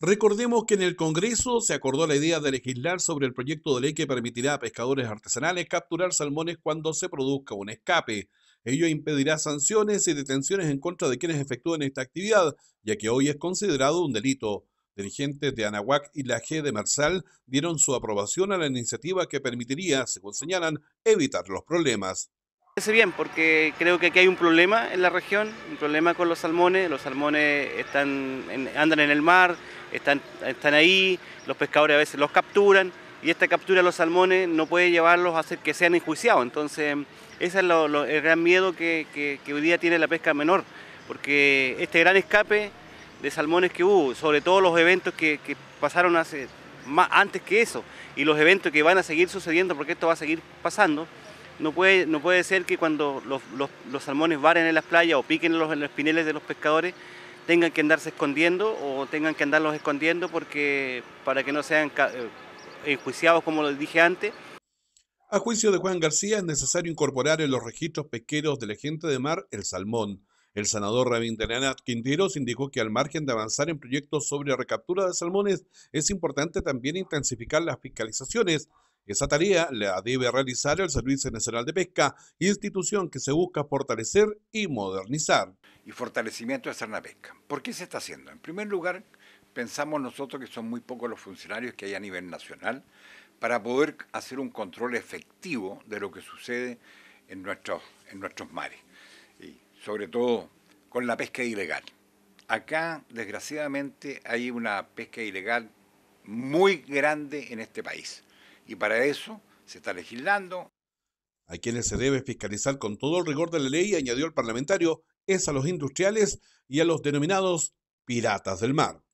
Recordemos que en el Congreso se acordó la idea de legislar sobre el proyecto de ley que permitirá a pescadores artesanales capturar salmones cuando se produzca un escape. Ello impedirá sanciones y detenciones en contra de quienes efectúen esta actividad, ya que hoy es considerado un delito. Dirigentes de Anahuac y la G de Marsal dieron su aprobación a la iniciativa que permitiría, según señalan, evitar los problemas bien porque creo que aquí hay un problema en la región, un problema con los salmones, los salmones están andan en el mar, están, están ahí, los pescadores a veces los capturan y esta captura de los salmones no puede llevarlos a hacer que sean enjuiciados, entonces ese es el gran miedo que, hoy día tiene la pesca menor, porque este gran escape de salmones que hubo, sobre todo los eventos que, pasaron hace, antes que eso y los eventos que van a seguir sucediendo porque esto va a seguir pasando, no puede, no puede ser que cuando los, los, salmones varen en las playas o piquen los, espineles de los pescadores, tengan que andarse escondiendo o tengan que andarlos escondiendo porque para que no sean eh, enjuiciados como les dije antes. A juicio de Juan García es necesario incorporar en los registros pesqueros de la gente de mar el salmón. El senador Rabindranath Quinteros indicó que al margen de avanzar en proyectos sobre recaptura de salmones, es importante también intensificar las fiscalizaciones esa tarea la debe realizar el Servicio Nacional de Pesca, institución que se busca fortalecer y modernizar. Y fortalecimiento de Pesca. ¿Por qué se está haciendo? En primer lugar, pensamos nosotros que son muy pocos los funcionarios que hay a nivel nacional para poder hacer un control efectivo de lo que sucede en nuestros, en nuestros mares, y sobre todo con la pesca ilegal. Acá, desgraciadamente, hay una pesca ilegal muy grande en este país y para eso se está legislando. A quienes se debe fiscalizar con todo el rigor de la ley, añadió el parlamentario, es a los industriales y a los denominados piratas del mar.